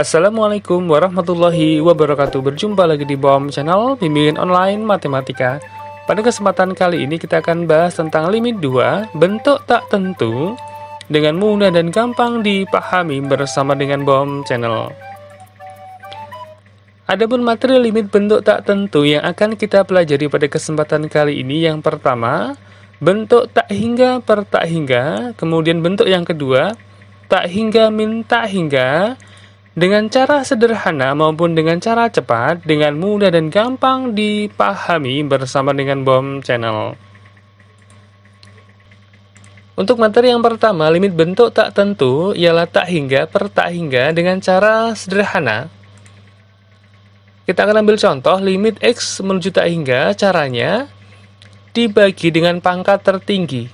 Assalamualaikum warahmatullahi wabarakatuh Berjumpa lagi di BOM Channel Bimbingan Online Matematika Pada kesempatan kali ini kita akan bahas tentang limit 2 Bentuk tak tentu Dengan mudah dan gampang dipahami bersama dengan BOM Channel Adapun materi limit bentuk tak tentu yang akan kita pelajari pada kesempatan kali ini Yang pertama Bentuk tak hingga per tak hingga Kemudian bentuk yang kedua Tak hingga min tak hingga dengan cara sederhana maupun dengan cara cepat, dengan mudah dan gampang dipahami bersama dengan BOM channel. Untuk materi yang pertama, limit bentuk tak tentu ialah tak hingga per tak hingga dengan cara sederhana. Kita akan ambil contoh limit X menuju tak hingga, caranya dibagi dengan pangkat tertinggi.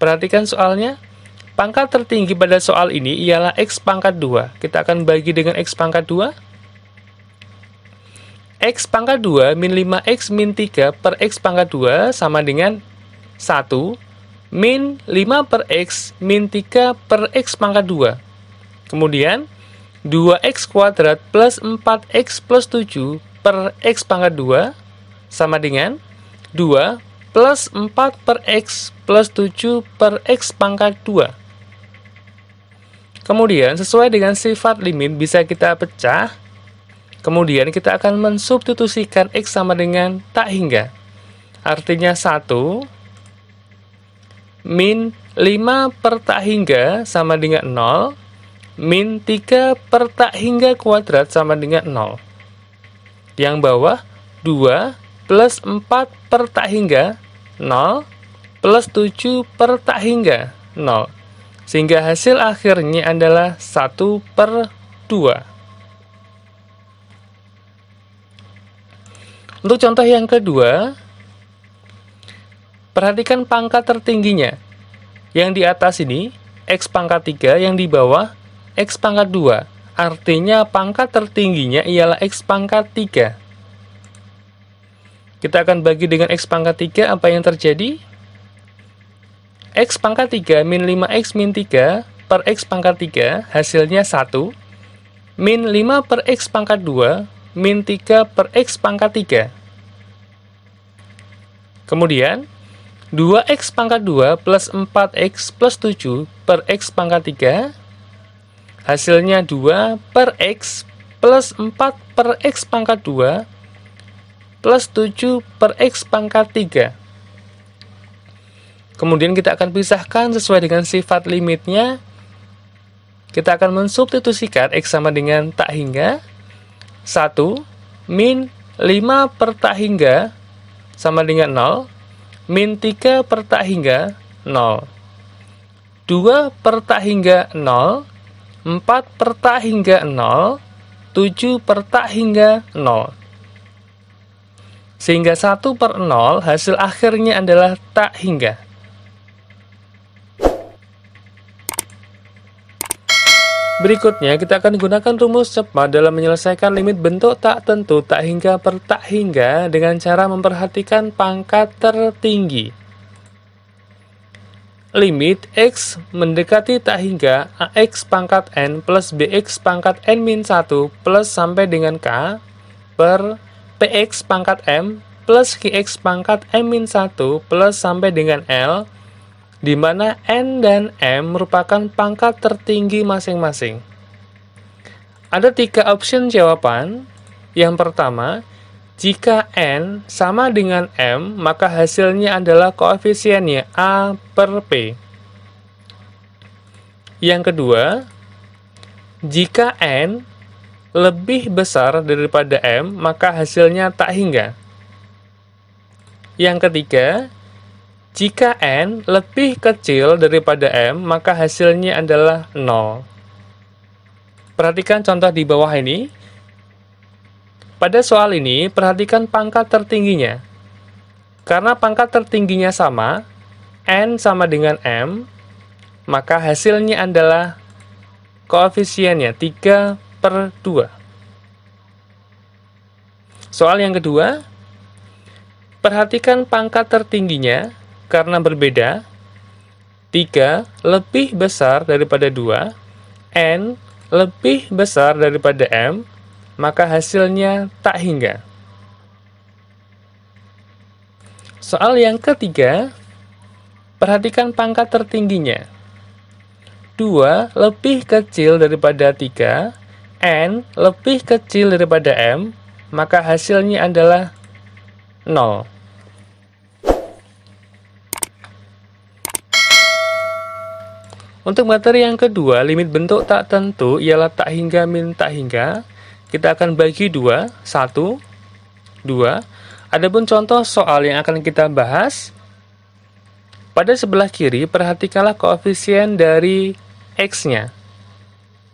Perhatikan soalnya, Pangkat tertinggi pada soal ini ialah X pangkat 2. Kita akan bagi dengan X pangkat 2. X pangkat 2 min 5X min 3 per X pangkat 2 sama dengan 1 min 5 per X min 3 per X pangkat 2. Kemudian 2X kuadrat plus 4X plus 7 per X pangkat 2 sama dengan 2 plus 4 per X plus 7 per X pangkat 2. Kemudian, sesuai dengan sifat limit bisa kita pecah. Kemudian kita akan mensubstitusikan X sama dengan tak hingga. Artinya 1 min 5 per tak hingga sama dengan 0, min 3 per tak hingga kuadrat sama dengan 0. Yang bawah 2 plus 4 per tak hingga 0 plus 7 per tak hingga 0 sehingga hasil akhirnya adalah 1 per 2. Untuk contoh yang kedua, perhatikan pangkat tertingginya. Yang di atas ini, X pangkat 3, yang di bawah, X pangkat 2. Artinya pangkat tertingginya ialah X pangkat 3. Kita akan bagi dengan X pangkat 3, apa yang terjadi? X pangkat 3 min 5X min 3 per X pangkat 3 hasilnya 1. Min 5 per X pangkat 2 min 3 per X pangkat 3. Kemudian, 2X pangkat 2 plus 4X plus 7 per X pangkat 3 hasilnya 2 per X plus 4 per X pangkat 2 plus 7 per X pangkat 3. Kemudian kita akan pisahkan sesuai dengan sifat limitnya. Kita akan mensubstitusikan X sama dengan tak hingga 1 min 5 per tak hingga sama dengan 0 min 3 per tak hingga 0 2 per tak hingga 0 4 per tak hingga 0 7 per tak hingga 0 sehingga 1 per 0 hasil akhirnya adalah tak hingga Berikutnya, kita akan gunakan rumus cepat dalam menyelesaikan limit bentuk tak tentu tak hingga per tak hingga dengan cara memperhatikan pangkat tertinggi. Limit x mendekati tak hingga ax pangkat n plus bx pangkat n min 1 plus sampai dengan k per px pangkat m plus qx pangkat m min 1 plus sampai dengan l di mana N dan M merupakan pangkat tertinggi masing-masing. Ada tiga opsi jawaban. Yang pertama, jika N sama dengan M, maka hasilnya adalah koefisiennya A per P. Yang kedua, jika N lebih besar daripada M, maka hasilnya tak hingga. Yang ketiga, jika n lebih kecil daripada m, maka hasilnya adalah 0. Perhatikan contoh di bawah ini. Pada soal ini, perhatikan pangkat tertingginya. Karena pangkat tertingginya sama, n sama dengan m, maka hasilnya adalah koefisiennya 3 per 2. Soal yang kedua, perhatikan pangkat tertingginya karena berbeda. 3. Lebih besar daripada 2. N lebih besar daripada M, maka hasilnya tak hingga. Soal yang ketiga, perhatikan pangkat tertingginya. 2 lebih kecil daripada 3, N lebih kecil daripada M, maka hasilnya adalah 0. Untuk materi yang kedua, limit bentuk tak tentu ialah tak hingga min tak hingga. Kita akan bagi dua, satu, dua. Adapun contoh soal yang akan kita bahas, pada sebelah kiri perhatikanlah koefisien dari x-nya.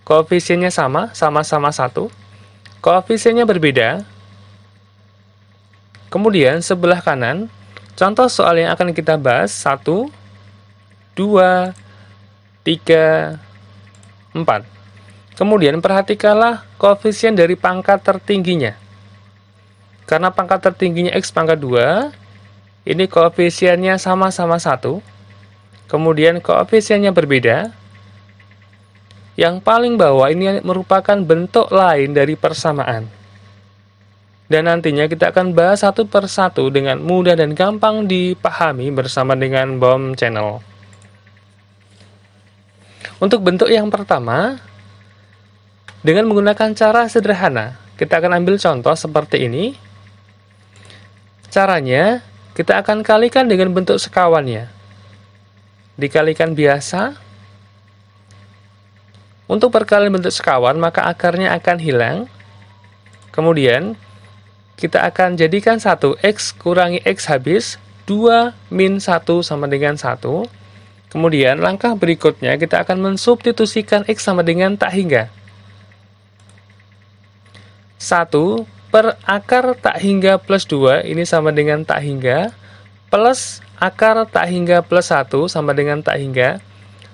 Koefisiennya sama, sama-sama satu. Koefisiennya berbeda. Kemudian sebelah kanan, contoh soal yang akan kita bahas, satu, dua, 3, 4. Kemudian perhatikanlah koefisien dari pangkat tertingginya. Karena pangkat tertingginya X pangkat 2, ini koefisiennya sama-sama satu. Kemudian koefisiennya berbeda. Yang paling bawah ini merupakan bentuk lain dari persamaan. Dan nantinya kita akan bahas satu persatu dengan mudah dan gampang dipahami bersama dengan BOM Channel. Untuk bentuk yang pertama, dengan menggunakan cara sederhana, kita akan ambil contoh seperti ini. Caranya, kita akan kalikan dengan bentuk sekawannya. Dikalikan biasa. Untuk perkalian bentuk sekawan, maka akarnya akan hilang. Kemudian, kita akan jadikan 1x kurangi x habis, 2 min 1 sama dengan 1. Kemudian langkah berikutnya kita akan mensubstitusikan X sama dengan tak hingga. 1 per akar tak hingga plus 2 ini sama dengan tak hingga plus akar tak hingga plus 1 sama dengan tak hingga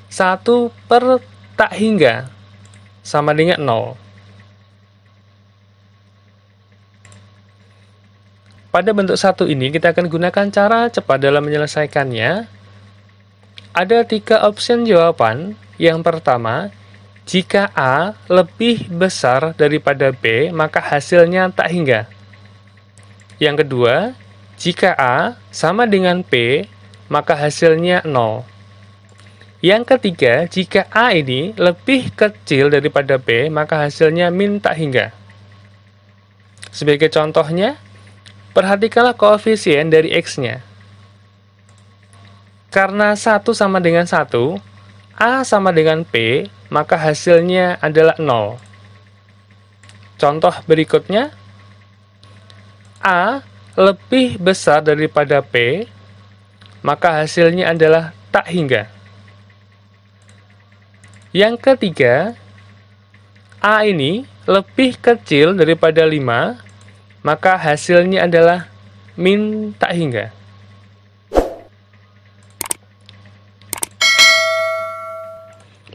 1 per tak hingga sama dengan 0. Pada bentuk satu ini kita akan gunakan cara cepat dalam menyelesaikannya ada tiga opsi jawaban. Yang pertama, jika A lebih besar daripada B, maka hasilnya tak hingga. Yang kedua, jika A sama dengan P, maka hasilnya 0. Yang ketiga, jika A ini lebih kecil daripada B, maka hasilnya min tak hingga. Sebagai contohnya, perhatikanlah koefisien dari X-nya. Karena 1 sama dengan 1, A sama dengan P, maka hasilnya adalah 0. Contoh berikutnya, A lebih besar daripada P, maka hasilnya adalah tak hingga. Yang ketiga, A ini lebih kecil daripada 5, maka hasilnya adalah min tak hingga.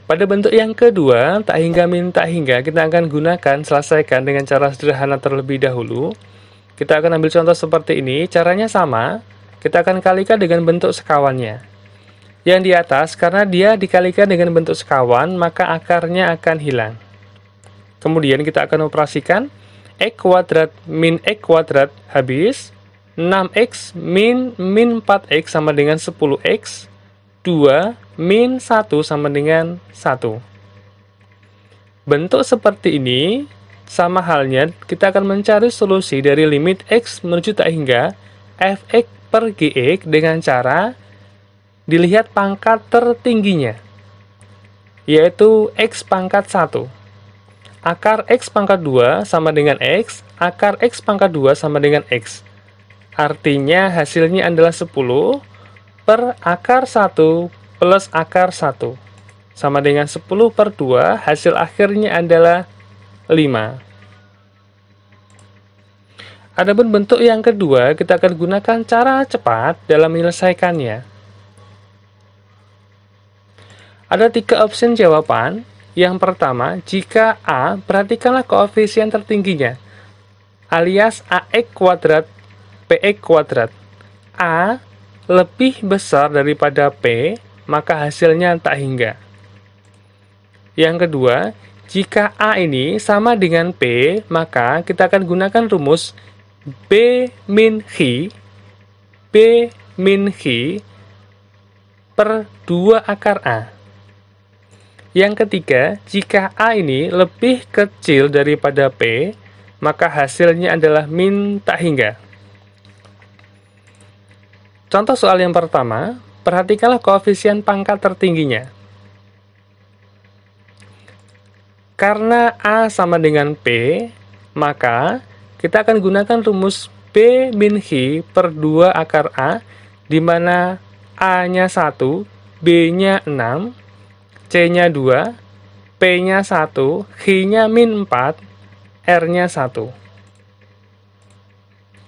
Pada bentuk yang kedua, tak hingga min tak hingga, kita akan gunakan selesaikan dengan cara sederhana terlebih dahulu. Kita akan ambil contoh seperti ini, caranya sama, kita akan kalikan dengan bentuk sekawannya. Yang di atas, karena dia dikalikan dengan bentuk sekawan, maka akarnya akan hilang. Kemudian kita akan operasikan x kuadrat min x kuadrat habis, 6x min min 4x sama dengan 10x, 2 min 1 sama dengan 1. Bentuk seperti ini, sama halnya kita akan mencari solusi dari limit x menuju tak hingga fx per gx dengan cara dilihat pangkat tertingginya, yaitu x pangkat 1. Akar x pangkat 2 sama dengan x, akar x pangkat 2 sama dengan x. Artinya hasilnya adalah 10, per akar 1 plus akar 1 sama dengan 10 per 2 hasil akhirnya adalah 5 Adapun bentuk yang kedua kita akan gunakan cara cepat dalam menyelesaikannya Ada tiga opsi jawaban yang pertama, jika A, perhatikanlah koefisien tertingginya, alias AX kuadrat, PX kuadrat. A lebih besar daripada P, maka hasilnya tak hingga. Yang kedua, jika A ini sama dengan P, maka kita akan gunakan rumus B min H, B min H per 2 akar A. Yang ketiga, jika A ini lebih kecil daripada P, maka hasilnya adalah min tak hingga. Contoh soal yang pertama, perhatikanlah koefisien pangkat tertingginya. Karena A sama dengan P, maka kita akan gunakan rumus B min H per 2 akar A, di mana A-nya 1, B-nya 6, C-nya 2, P-nya 1, h nya min 4, R-nya 1.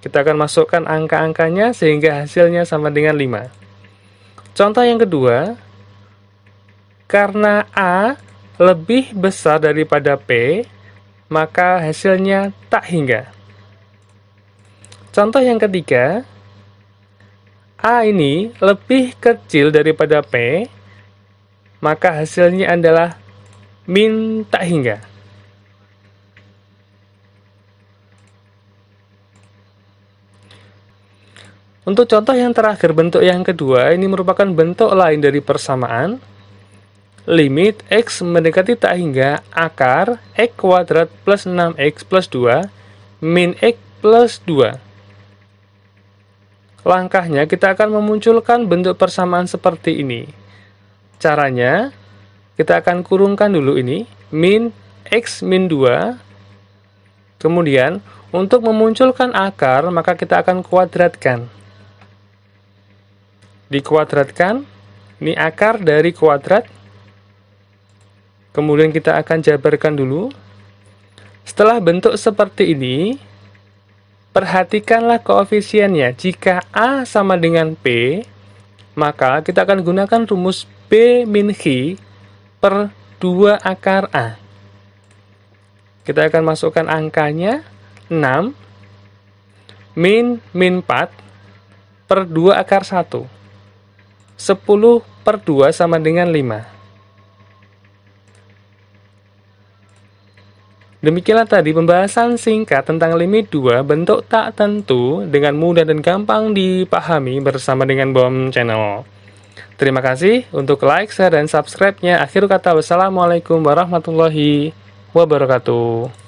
Kita akan masukkan angka-angkanya sehingga hasilnya sama dengan 5. Contoh yang kedua, karena A lebih besar daripada P, maka hasilnya tak hingga. Contoh yang ketiga, A ini lebih kecil daripada P, maka hasilnya adalah min tak hingga. Untuk contoh yang terakhir, bentuk yang kedua ini merupakan bentuk lain dari persamaan limit x mendekati tak hingga akar x kuadrat plus 6x plus 2 min x plus 2. Langkahnya kita akan memunculkan bentuk persamaan seperti ini. Caranya, kita akan kurungkan dulu ini, min x min 2. Kemudian, untuk memunculkan akar, maka kita akan kuadratkan dikuadratkan. Ini akar dari kuadrat. Kemudian kita akan jabarkan dulu. Setelah bentuk seperti ini, perhatikanlah koefisiennya. Jika A sama dengan P, maka kita akan gunakan rumus B min H per 2 akar A. Kita akan masukkan angkanya 6 min min 4 per 2 akar 1. 10 per 2 sama dengan 5. Demikianlah tadi pembahasan singkat tentang limit 2 bentuk tak tentu dengan mudah dan gampang dipahami bersama dengan BOM Channel. Terima kasih untuk like, share, dan subscribe-nya. Akhir kata, wassalamualaikum warahmatullahi wabarakatuh.